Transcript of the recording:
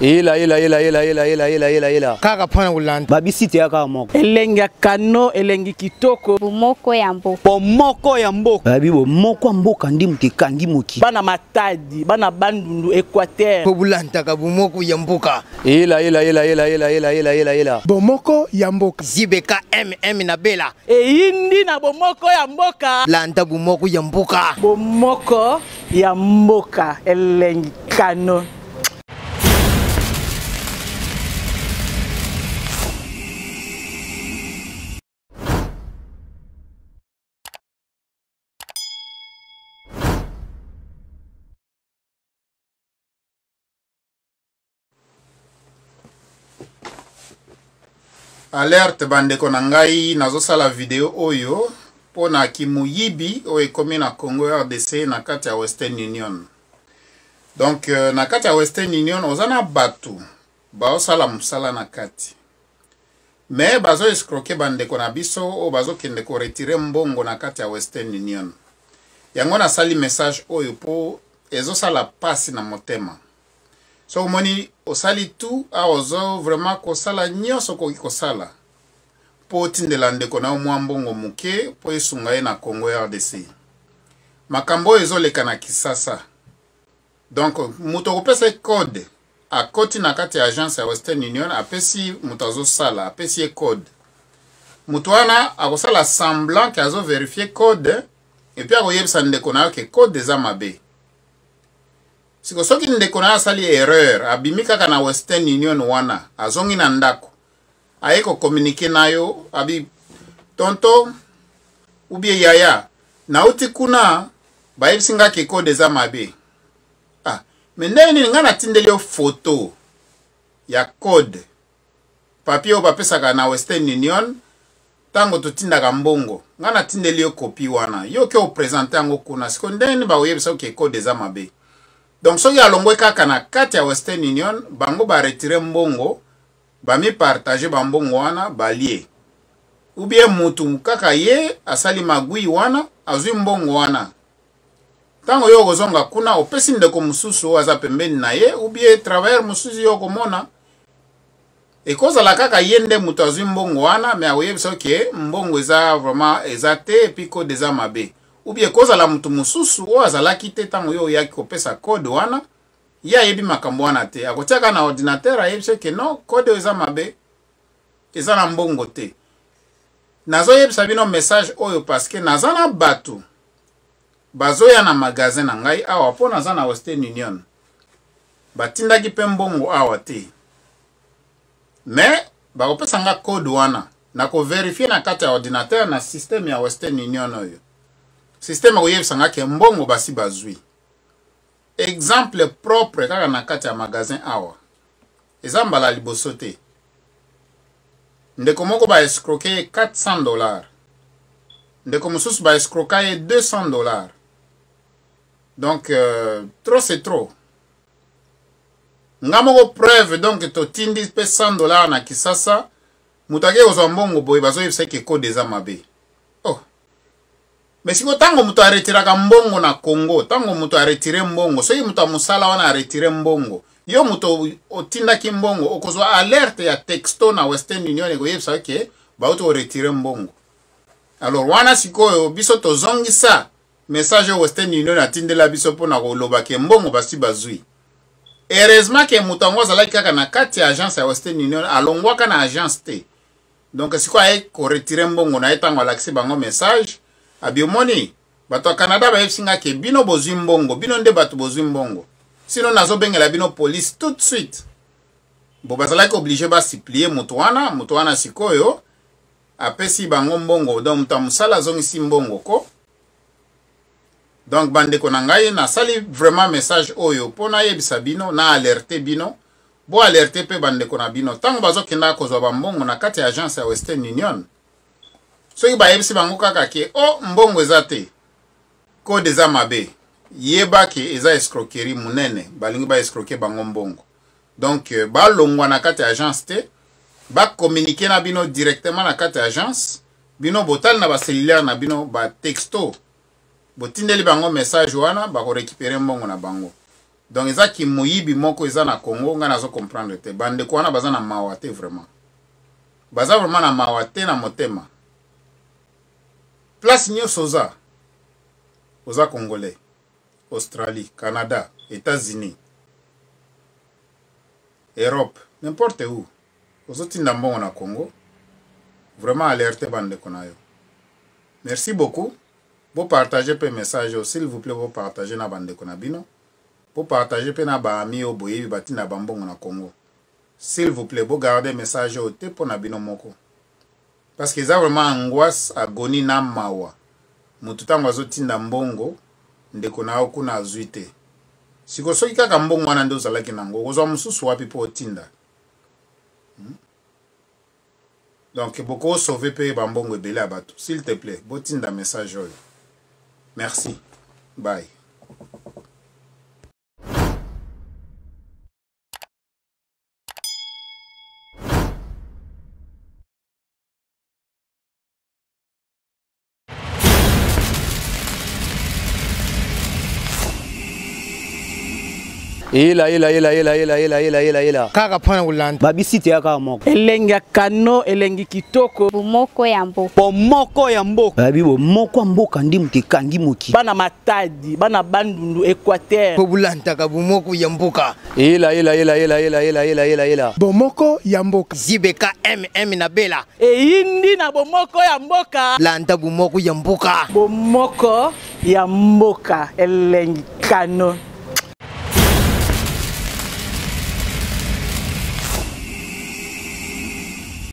yela yela yela yela yela yela yela yela yela kaka mpona kolanda babisite ya kaka moko elengi ya kano elengi kitoko bomoko ya mboka bomoko ya mboka babi bomoko ya mboka ndi moto ekangi moki bana matadi bana bandundu équateur po bolantaka bomoko ya mboka yela yela yela yela yela yela yela yela yela bomoko ya mboka zibeka mm na bela eyindi na bomoko ya mboka landa bomoko ya mboka bomoko ya mboka elengi kano alerte bandeko na ngai nazosala video oyo mpo na kimuyibi oyo ekomi na congo rdc na kati ya western union donk euh, na kati ya western union oza na bato baosala mosala na kati me bazoescroke bandeko na biso oyo bazokende koretire mbongo na kati ya western union yango nasali message oyo mpo ezosala mpasi na motema so omoni osali tu a ah, ozo vraiment kosala nyonso okoki kosala mpo otindela ndeko na yo mwa mbongo moke mpo esunga ye na congo rdc makambo oyo ezoleka na kisasa donk moto akopesa ye code akoti na kati ya agence ya western union apesi moto azosala apesi ye code moto wana akosala semblant ke azoverifie code epuis akoyebisa ndeko na yo ke code eza mabe siko soki ndeko na ye asali erreur abimi kaka na western union wana azongi na ndako aye kokomunike na yo abi tonto ubie yaya nauti kuna bayebisi nga kekode eza mabe ah me ndenge nini ngai natindeli yo foto ya code papier oyo bapesaka na western union ntango totindaka mbongo ngai natindeli yo kopi wana yo ke opresente yango kuna siko ndenge nini bakoyebisa oke code eza mabe donc soki alongwe kaka na kati ya western union bango baretire mbongo bamipartage bambongo wana balie ubien mutu kaka ye asali magwi wana azwi mbongo wana ntango yo okozonga kuna opesi ndeko mosusu oyo aza pembeni na ye ubien travailleur mosusu yo okomona ekozala kaka ye nde moto azwi mbongo wana me akoyebisa oke mbongo eza vraiment eza te epi kode eza mabe ubie kozala moto mosusu oyo azalaki te ntango oyo oyaki kopesa kode wana ye ayebi makambo wana te akotiaka na ordinatere ayebisi eke non kode oyo eza mabe eza na mbongo te nazoyebisa bino message oyo parceke naza na bato bazoya na magasin na ngai awa mpo naza na western union batindaki mpe mbongo awa te me bakopesa nga kode wana nakoverifie na kati ya ordinatere na systeme ya western union oyo systeme ya koyebisanga ke mbongo basi bazwi exemple propre kaka na kati ya magasin awa eza mbala liboso te ndeko moko baescroke ye 400 dollar ndeko mosusu baescroka ye 200 dollar donc euh, trop c'est trop nga moko preuve donc totindi mpe 100 dollar na kisasa moto akei kozwa mbongo boye bazoyebisa eke kode eza mabe me siko ntango moto aretiraka mbongo na congo ntango moto aretire mbongo soki moto ya mosala wana aretire mbongo yo moto otindaki mbongo okozwa alerte ya texto na western union ekoyebisa oke bauti koretire mbongo alors wana sikoyo biso tozongisa message oyo western union atindela biso mpona koloba ke mbongo basi bazwi heureusement ke moto yango azalaki kaka na kati ya agence ya western union alongwaka na agence te donc sikoyo aye koretire mbongo na ye ntango alakisi bango message abi omoni bato ya canada bayebisi nga ke bino bozwi mbongo bino nde bato bozwi mbongo sino nazobengela bino polise tout de suite bo bazalaki oblige basiplie moto wana moto wana sikoyo apesi bango mbongo donc moto ya mosala azongisi mbongo ko donc bandeko na ngai nasali vraiment message oyo mpo nayebisa bino na alerte bino bo alerte mpe bandeko na bino ntango bazokendaka kozwa bambongo na kati ya agence ya western union soki bayebisi bango kaka ke o oh, mbongo eza te kode eza mabe yeba ke eza escroquerie monene balingi baescroke bango mbongo donk euh, balongwa na kati ya agence te bakommunike na bino directement na kati ya agence bino botali na bacelulaire na bino batexto botindeli bango message wana bakorekipere mbongo na bango donc eza kimoyibi moko eza na congo ngai nazokomprendre te bandeko wana baza na mawa te vraiment baza vraiment na mawa te na motema place nyonso oza oza congolais australie canada états-unis europe n'importe où ozotinda mbongo na congo vraiment alerte bandeko na yo merci beaucoup bopartage mpe message oyo s'il vous plaît bopartage na bandeko na bino bopartage mpe na baami oyo boyebi batinda bambongo na congo s'il vous plaît bogarde message oyo te mpo na bino moko parce que eza vraiment angoisse agoni na mawa motu ntango azotinda mbongo ndeko na yo kuna azwi te sikoyo soki kaka mbongo wana nde ozalaki nango kozwa mosusu wapi mpo otinda hmm? donc bokosauve mpe bambongo ebele ya bato s'il te plaît botinda message oyo merci bye yela yela yela yela yela yela yela yela yela kaka mpona kolanda babisite ya kaka moko elengi ya kano elengi kitoko bomoko ya mboka bomoko ya mboka babi bomoko ya mboka ndi moto ekangi moki bana matadi bana bandundu équateur kobulandaka bomoko ya mboka yela yela yela yela yela yela yela yela yela bomoko ya mboka zibeka mm na bela eyindi na bomoko ya mboka landa bomoko ya mboka bomoko ya mboka elengi kano